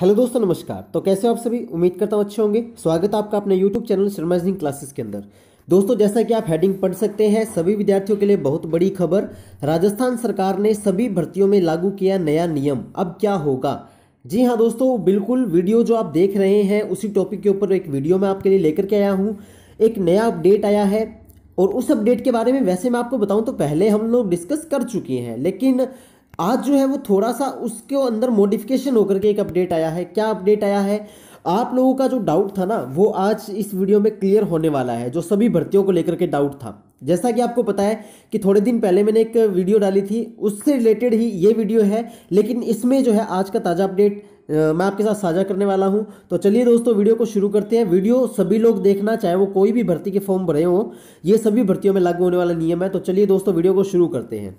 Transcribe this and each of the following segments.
hello दोस्तों नमस्कार तो कैसे हो आप सभी उम्मीद करता हूँ अच्छे होंगे स्वागत है आपका अपने यूट्यूब चैनल शर्मा क्लासेस के अंदर दोस्तों जैसा कि आप हेडिंग पढ़ सकते हैं सभी विद्यार्थियों के लिए बहुत बड़ी खबर राजस्थान सरकार ने सभी भर्तियों में लागू किया नया नियम अब क्या होगा जी हाँ दोस्तों बिल्कुल वीडियो जो आप देख रहे हैं उसी टॉपिक के ऊपर एक वीडियो मैं आपके लिए लेकर के आया हूँ एक नया अपडेट आया है और उस अपडेट के बारे में वैसे मैं आपको बताऊं तो पहले हम लोग डिस्कस कर चुके हैं लेकिन आज जो है वो थोड़ा सा उसके अंदर मॉडिफिकेशन होकर के एक अपडेट आया है क्या अपडेट आया है आप लोगों का जो डाउट था ना वो आज इस वीडियो में क्लियर होने वाला है जो सभी भर्तियों को लेकर के डाउट था जैसा कि आपको पता है कि थोड़े दिन पहले मैंने एक वीडियो डाली थी उससे रिलेटेड ही ये वीडियो है लेकिन इसमें जो है आज का ताज़ा अपडेट मैं आपके साथ साझा करने वाला हूं तो चलिए दोस्तों वीडियो को शुरू करते हैं वीडियो सभी लोग देखना चाहे वो कोई भी भर्ती के फॉर्म भरे हों ये सभी भर्तियों में लागू होने वाला नियम है तो चलिए दोस्तों वीडियो को शुरू करते हैं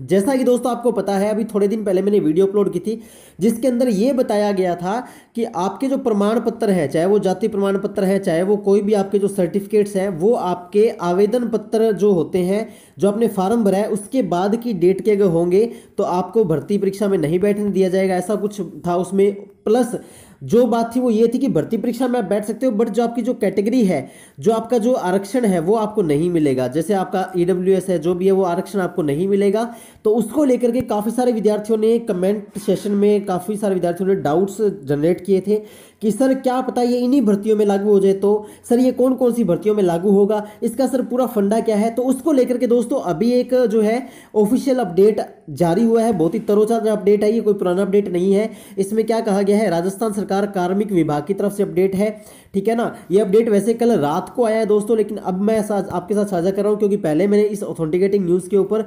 जैसा कि दोस्तों आपको पता है अभी थोड़े दिन पहले मैंने वीडियो अपलोड की थी जिसके अंदर ये बताया गया था कि आपके जो प्रमाण पत्र है चाहे वो जाति प्रमाण पत्र है चाहे वो कोई भी आपके जो सर्टिफिकेट्स हैं वो आपके आवेदन पत्र जो होते हैं जो आपने फॉर्म भरा है उसके बाद की डेट के अगर होंगे तो आपको भर्ती परीक्षा में नहीं बैठने दिया जाएगा ऐसा कुछ था उसमें प्लस जो बात थी वो ये थी कि भर्ती परीक्षा में आप बैठ सकते हो बट जो आपकी जो कैटेगरी है जो आपका जो आरक्षण है वो आपको नहीं मिलेगा जैसे आपका ई e है जो भी है वो आरक्षण आपको नहीं मिलेगा तो उसको लेकर के काफ़ी सारे विद्यार्थियों ने कमेंट सेशन में काफ़ी सारे विद्यार्थियों ने डाउट्स जनरेट किए थे कि सर क्या पता ये इन्हीं भर्तियों में लागू हो जाए तो सर ये कौन कौन सी भर्तियों में लागू होगा इसका सर पूरा फंडा क्या है तो उसको लेकर के दोस्तों अभी एक जो है ऑफिशियल अपडेट जारी हुआ है बहुत ही तरोचाजा अपडेट है ये कोई पुराना अपडेट नहीं है इसमें क्या कहा गया है राजस्थान सरकार कार्मिक विभाग की तरफ से अपडेट है ठीक है ना ये अपडेट वैसे कल रात को आया है दोस्तों लेकिन अब मैं साथ, आपके साथ साझा कर रहा हूँ क्योंकि पहले मैंने इस ऑथेंटिकेटिंग न्यूज़ के ऊपर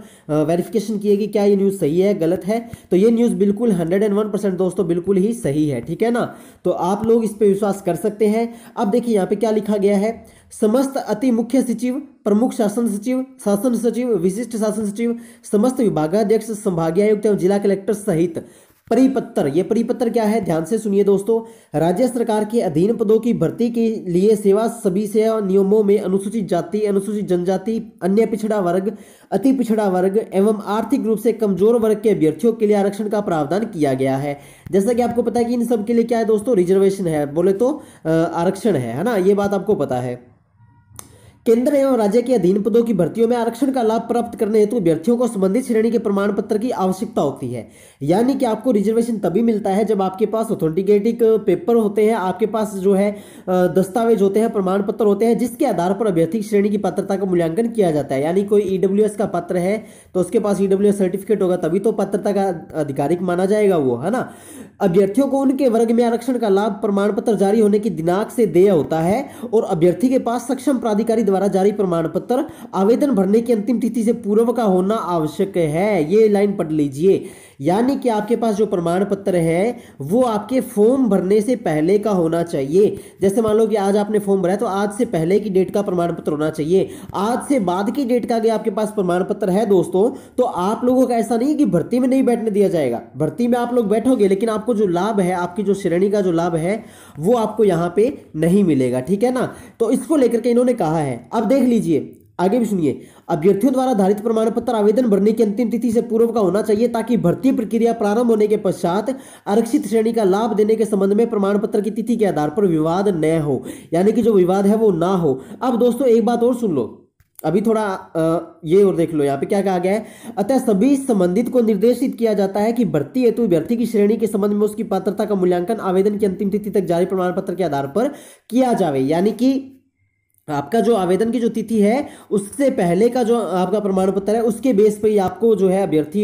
वेरिफिकेशन किया है कि क्या ये न्यूज़ सही है गलत है तो ये न्यूज़ बिल्कुल हंड्रेड दोस्तों बिल्कुल ही सही है ठीक है ना तो आप लोग इस पर विश्वास कर सकते हैं अब देखिए यहाँ पर क्या लिखा गया है समस्त अति मुख्य सचिव प्रमुख शासन सचिव शासन सचिव विशिष्ट शासन सचिव समस्त विभागाध्यक्ष संभागीय आयुक्त एवं जिला कलेक्टर सहित परिपत्र ये परिपत्र क्या है ध्यान से सुनिए दोस्तों राज्य सरकार के अधीन पदों की भर्ती के लिए सेवा सभी सेवा नियमों में अनुसूचित जाति अनुसूचित जनजाति अन्य पिछड़ा वर्ग अति पिछड़ा वर्ग एवं आर्थिक रूप से कमजोर वर्ग के अभ्यर्थियों के लिए आरक्षण का प्रावधान किया गया है जैसा कि आपको पता है कि इन सब के लिए क्या है दोस्तों रिजर्वेशन है बोले तो आरक्षण है है ना ये बात आपको पता है केंद्र एवं राज्य के अधीन पदों की भर्तियों में आरक्षण का लाभ प्राप्त करने हेतु अभ्यर्थियों को संबंधित श्रेणी के प्रमाण पत्र की आवश्यकता होती है यानी कि आपको रिजर्वेशन तभी मिलता है जब आपके पास ऑथेंटिकेटिक पेपर होते हैं आपके पास जो है दस्तावेज होते हैं प्रमाण पत्र होते हैं जिसके आधार पर अभ्यर्थी श्रेणी की पात्रता का मूल्यांकन किया जाता है यानी कोई ई e का पत्र है तो उसके पास ई e सर्टिफिकेट होगा तभी तो पात्रता का आधिकारिक माना जाएगा वो है ना अभ्यर्थियों को उनके वर्ग में आरक्षण का लाभ प्रमाण पत्र जारी होने की दिनांक से देय होता है और अभ्यर्थी के पास सक्षम प्राधिकारी द्वारा जारी प्रमाण पत्र आवेदन भरने की अंतिम तिथि से पूर्व का होना आवश्यक है ये लाइन पढ़ लीजिए यानी कि आपके पास जो प्रमाण पत्र है वो आपके फॉर्म भरने से पहले का होना चाहिए जैसे मान लो कि आज आपने फॉर्म भरा है तो आज से पहले की डेट का प्रमाण पत्र होना चाहिए आज से बाद की डेट का अगर आपके पास प्रमाण पत्र है दोस्तों तो आप लोगों का ऐसा नहीं है कि भर्ती में नहीं बैठने दिया जाएगा भर्ती में आप लोग बैठोगे लेकिन आपको जो लाभ है आपकी जो श्रेणी का जो लाभ है वो आपको यहाँ पे नहीं मिलेगा ठीक है ना तो इसको लेकर के इन्होंने कहा है अब देख लीजिए आगे भी सुनिए अभ्यर्थियों द्वारा धारित प्रमाण पत्र आवेदन भरने की अंतिम तिथि से पूर्व का होना चाहिए ताकि भर्ती प्रक्रिया प्रारंभ होने के पश्चात आरक्षित श्रेणी का लाभ देने के संबंध में प्रमाण पत्र की तिथि के आधार पर विवाद न हो यानी कि जो विवाद है वो ना हो अब दोस्तों एक बात और सुन लो अभी थोड़ा ये और देख लो यहाँ पे क्या कहा गया है अतः सभी संबंधित को निर्देशित किया जाता है कि भर्ती हेतु अभ्यर्थी की श्रेणी के संबंध में उसकी पात्रता का मूल्यांकन आवेदन की अंतिम तिथि तक जारी प्रमाण पत्र के आधार पर किया जाए यानी कि आपका जो आवेदन की जो तिथि है उससे पहले का जो आपका प्रमाण पत्र है उसके बेस पर ही आपको जो है अभ्यर्थी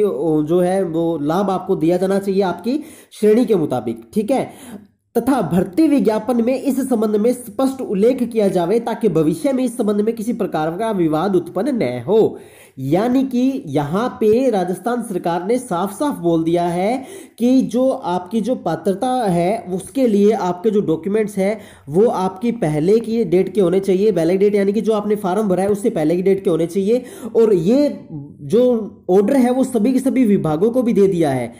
जो है वो लाभ आपको दिया जाना चाहिए आपकी श्रेणी के मुताबिक ठीक है तथा भर्ती विज्ञापन में इस संबंध में स्पष्ट उल्लेख किया जावे ताकि भविष्य में इस संबंध में किसी प्रकार का विवाद उत्पन्न न हो यानी कि यहाँ पे राजस्थान सरकार ने साफ साफ बोल दिया है कि जो आपकी जो पात्रता है उसके लिए आपके जो डॉक्यूमेंट्स हैं वो आपकी पहले की डेट के होने चाहिए वैलिड डेट यानी कि जो आपने फार्म भरा है उससे पहले की डेट के होने चाहिए और ये जो ऑर्डर है वो सभी के सभी विभागों को भी दे दिया है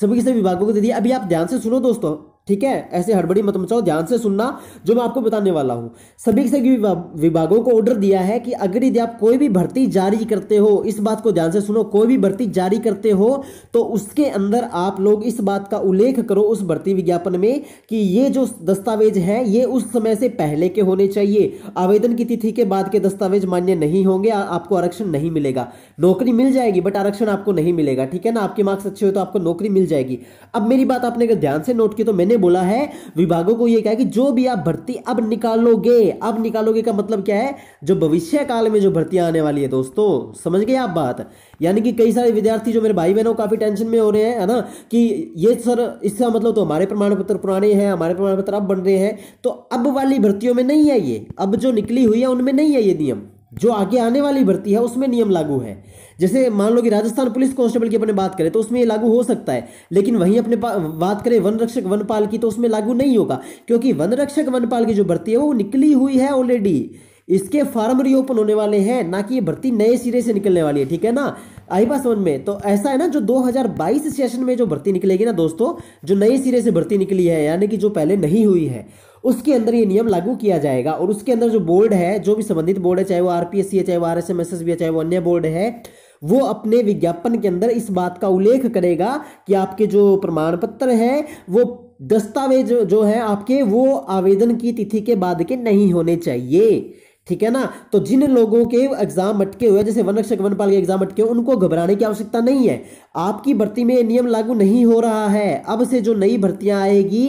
सभी के सभी विभागों को दे दिया अभी आप ध्यान से सुनो दोस्तों ठीक है ऐसे हड़बड़ी मत मचाओ ध्यान से सुनना जो मैं आपको बताने वाला हूं सभी से विभागों को ऑर्डर दिया है कि अगर यदि आप कोई भी भर्ती जारी करते हो इस बात को ध्यान से सुनो कोई भी भर्ती जारी करते हो तो उसके अंदर आप लोग इस बात का उल्लेख करो उस भर्ती विज्ञापन में कि ये जो दस्तावेज है ये उस समय से पहले के होने चाहिए आवेदन की तिथि के बाद के दस्तावेज मान्य नहीं होंगे आपको आरक्षण नहीं मिलेगा नौकरी मिल जाएगी बट आरक्षण आपको नहीं मिलेगा ठीक है ना आपके मार्क्स अच्छे हो तो आपको नौकरी मिल जाएगी अब मेरी बात आपने अगर ध्यान से नोट की तो मैंने ने बोला है विभागों को यह कहा कि जो भी आप भर्ती अब निकालोगे अब निकालोगे का मतलब क्या है जो भविष्य काल में जो भर्तियां आने वाली है दोस्तों समझ गए आप बात यानी कि कई सारे विद्यार्थी जो मेरे भाई बहनों काफी टेंशन में हो रहे हैं है ना कि ये सर इसका मतलब तो हमारे प्रमाण पत्र पुराने हैं हमारे प्रमाण पत्र अब बन रहे हैं तो अब वाली भर्तियों में नहीं है ये अब जो निकली हुई है उनमें नहीं है ये नियम जो आगे आने वाली भर्ती है उसमें नियम लागू है जैसे मान लो कि राजस्थान पुलिस कांस्टेबल की अपने बात करें तो उसमें ये लागू हो सकता है लेकिन वहीं अपने बात करें वन रक्षक वनपाल की तो उसमें लागू नहीं होगा क्योंकि वन रक्षक वनपाल की जो भर्ती है वो निकली हुई है ऑलरेडी इसके फार्म रीओपन होने वाले हैं ना कि ये भर्ती नए सिरे से निकलने वाली है ठीक है ना आई बात समझ में तो ऐसा है ना जो 2022 सेशन में जो भर्ती निकलेगी ना दोस्तों जो नए सिरे से भर्ती निकली है यानी कि जो पहले नहीं हुई है उसके अंदर ये नियम लागू किया जाएगा और उसके अंदर जो बोर्ड है जो भी संबंधित बोर्ड है चाहे वो आरपीएससी है चाहे वो आर एस है चाहे वो अन्य बोर्ड है वो अपने विज्ञापन के अंदर इस बात का उल्लेख करेगा कि आपके जो प्रमाण पत्र है वो दस्तावेज जो है आपके वो आवेदन की तिथि के बाद के नहीं होने चाहिए ठीक है ना तो जिन लोगों के एग्जाम अटके हुए जैसे वन रक्षक वनपाल के एग्जाम अटके हुए उनको घबराने की आवश्यकता नहीं है आपकी भर्ती में नियम लागू नहीं हो रहा है अब से जो नई भर्तियां आएगी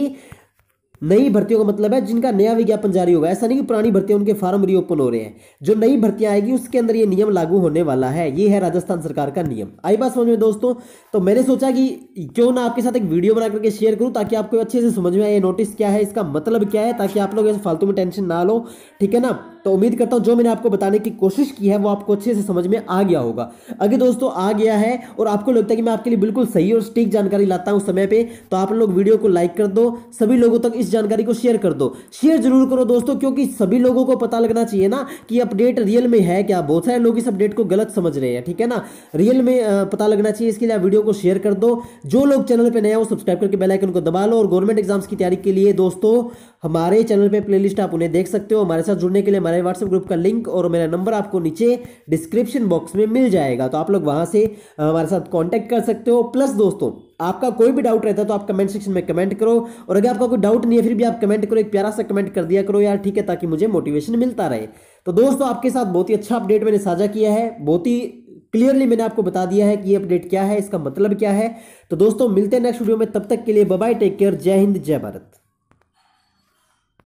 नई भर्तियों का मतलब है जिनका नया विज्ञापन जारी होगा ऐसा नहीं कि पुरानी भर्तियां उनके फॉर्म रीओपन हो रहे हैं जो नई भर्तियां आएगी उसके अंदर ये नियम लागू होने वाला है ये है राजस्थान सरकार का नियम आई बात समझ में दोस्तों तो मैंने सोचा कि क्यों ना आपके साथ एक वीडियो बना करके शेयर करूं ताकि आपको अच्छे से समझ में आए नोटिस क्या है इसका मतलब क्या है ताकि आप लोग ऐसे फालतू में टेंशन ना लो ठीक है ना तो उम्मीद करता हूँ जो मैंने आपको बताने की कोशिश की है वो आपको अच्छे से समझ में आ गया होगा अगर दोस्तों आ गया है और आपको लगता है कि मैं आपके लिए बिल्कुल सही और सटीक जानकारी लाता हूँ समय पर तो आप लोग वीडियो को लाइक कर दो सभी लोगों तक इस इस जानकारी को शेयर कर दो शेयर जरूर करो दोस्तों क्योंकि सभी लोगों को पता लगना चाहिए ना कि अपडेट रियल में है क्या बहुत सारे लोग इस अपडेट को गलत समझ रहे हैं ठीक है ना रियल में पता लगना चाहिए इसके लिए वीडियो को शेयर कर दो जो लोग चैनल पर नए हो सब्सक्राइब करके बेलाइकन को दबा लो और गवर्नमेंट एग्जाम्स की तैयारी के लिए दोस्तों हमारे चैनल पर प्लेलिस्ट आप उन्हें देख सकते हो हमारे साथ जुड़ने के लिए हमारे व्हाट्सएप ग्रुप का लिंक और मेरा नंबर आपको नीचे डिस्क्रिप्शन बॉक्स में मिल जाएगा तो आप लोग वहां से हमारे साथ कॉन्टैक्ट कर सकते हो प्लस दोस्तों आपका कोई भी डाउट रहता है तो आप कमेंट सेक्शन में कमेंट करो और अगर आपका कोई डाउट नहीं है फिर भी आप कमेंट करो एक प्यारा सा कमेंट कर दिया करो यार ठीक है ताकि मुझे मोटिवेशन मिलता रहे तो दोस्तों आपके साथ बहुत ही अच्छा अपडेट मैंने साझा किया है बहुत ही क्लियरली मैंने आपको बता दिया है कि ये अपडेट क्या है इसका मतलब क्या है तो दोस्तों मिलते हैं नेक्स्ट वीडियो में तब तक के लिए बाय टेक केयर जय हिंद जय भारत